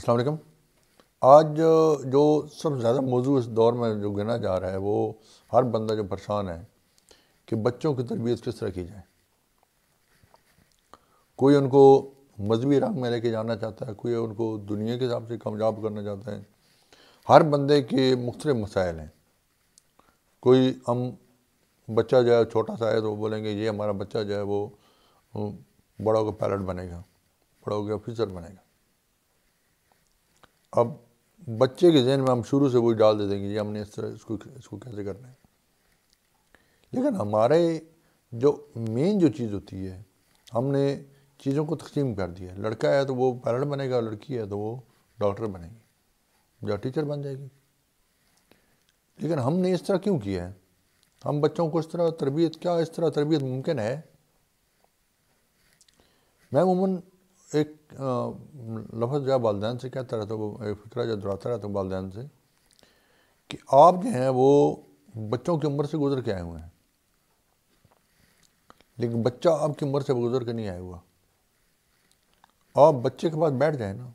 अस्सलाम वालेकुम आज जो सबसे ज़्यादा मौजू इस दौर में जो गिना जा रहा है वो हर बंदा जो परेशान है कि बच्चों की तरबियत किस तरह की जाए कोई उनको मजहबी रंग में लेके जाना चाहता है कोई उनको दुनिया के हिसाब से कामयाब करना चाहता है हर बंदे के मुख्त मसाइल हैं कोई हम बच्चा जो है छोटा सा है तो बोलेंगे ये हमारा बच्चा जो है वो हम्म, बड़ा होगा पायलट बनेगा बड़ा होकर ऑफिसर बनेगा अब बच्चे के जहन में हम शुरू से वही डाल दे देंगे जी हमने इस तरह इसको इसको कैसे करना है लेकिन हमारे जो मेन जो चीज़ होती है हमने चीज़ों को तकसीम कर दिया लड़का है तो वो पैरट बनेगा लड़की है तो वो डॉक्टर बनेगी या टीचर बन जाएगी लेकिन हमने इस तरह क्यों किया है हम बच्चों को इस तरह तरबियत क्या इस तरह तरबियत मुमकिन है मैं उमन एक लफ्ज़ जो वालदेन से कहता रहता तो वो एक फ़िक्रा जो दोहराता रहता हूँ से कि आप जो हैं वो बच्चों की उम्र से गुजर के आए हुए हैं लेकिन बच्चा आपकी उम्र से गुजर के नहीं आया हुआ आप बच्चे के पास बैठ जाए ना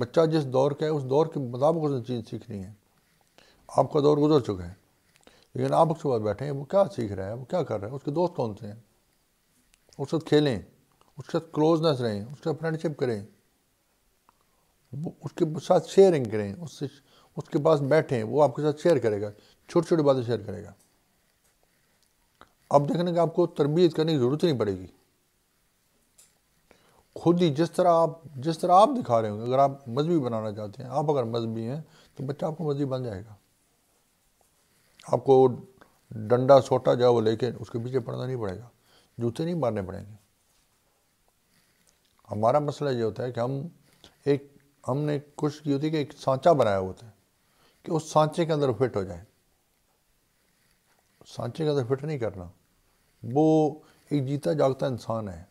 बच्चा जिस दौर का है उस दौर के मुताबिक उसने चीज़ सीखनी है आपका दौर गुजर चुका है लेकिन आप उसके पास बैठे हैं वो क्या सीख रहा है वो क्या कर रहा है उसके दोस्त कौन से हैं उसके साथ खेलें उसके साथ क्लोजनेस रहें उसके साथ फ्रेंडशिप करें उसके साथ शेयरिंग करें उससे उसके पास बैठें वो आपके साथ शेयर करेगा छोटी छोटी बातें शेयर करेगा अब देखने का आपको तरबियत करने की ज़रूरत नहीं पड़ेगी खुद ही जिस तरह आप जिस तरह आप दिखा रहे होंगे अगर आप मजहबी बनाना चाहते हैं आप अगर मजहबी हैं तो बच्चा आपको मजहबी बन जाएगा आपको डंडा सोटा जाओ लेके उसके पीछे पड़ना नहीं पड़ेगा जूते नहीं मारने पड़ेंगे हमारा मसला ये होता है कि हम एक हमने कुछ की होती है कि एक सांचा बनाया होता है कि उस सांचे के अंदर फिट हो जाए सांचे के अंदर फिट नहीं करना वो एक जीता जागता इंसान है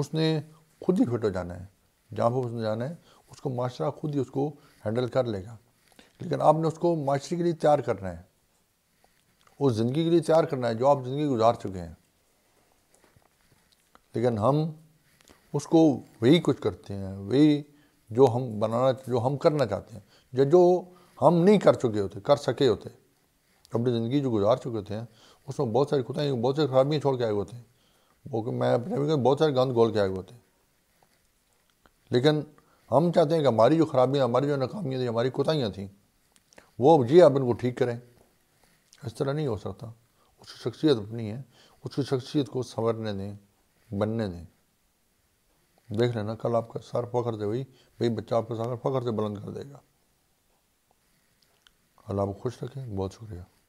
उसने खुद ही फिट हो जाना है जहाँ पर उसने जाना है उसको माशरा खुद ही उसको हैंडल कर लेगा लेकिन आपने उसको माशरे के लिए तैयार करना है उस ज़िंदगी के लिए तैयार करना है जो आप ज़िंदगी गुजार चुके हैं लेकिन हम उसको वही कुछ करते हैं वही जो हम बनाना जो हम करना चाहते हैं या जो हम नहीं कर चुके होते कर सके होते अपनी ज़िंदगी जो गुजार चुके होते हैं उसमें बहुत सारी कुताही बहुत सारी खराबियाँ छोड़ के आए होते हैं वो मैं अपने बहुत सारे गंद गोल के आए होते हैं लेकिन हम चाहते हैं कि हमारी जो खराबियाँ हमारी जो नाकामियाँ थी हमारी कोताहियाँ थी वो जी आप इनको ठीक करें इस तरह नहीं हो सकता उसकी शख्सियत अपनी है उसकी शख्सियत को संवरने दें बनने दें देख लेना कल आपका सर फखर से भाई भाई बच्चा आपका सर फखर से बुलंद कर देगा अल्लाह आपको खुश रखें बहुत शुक्रिया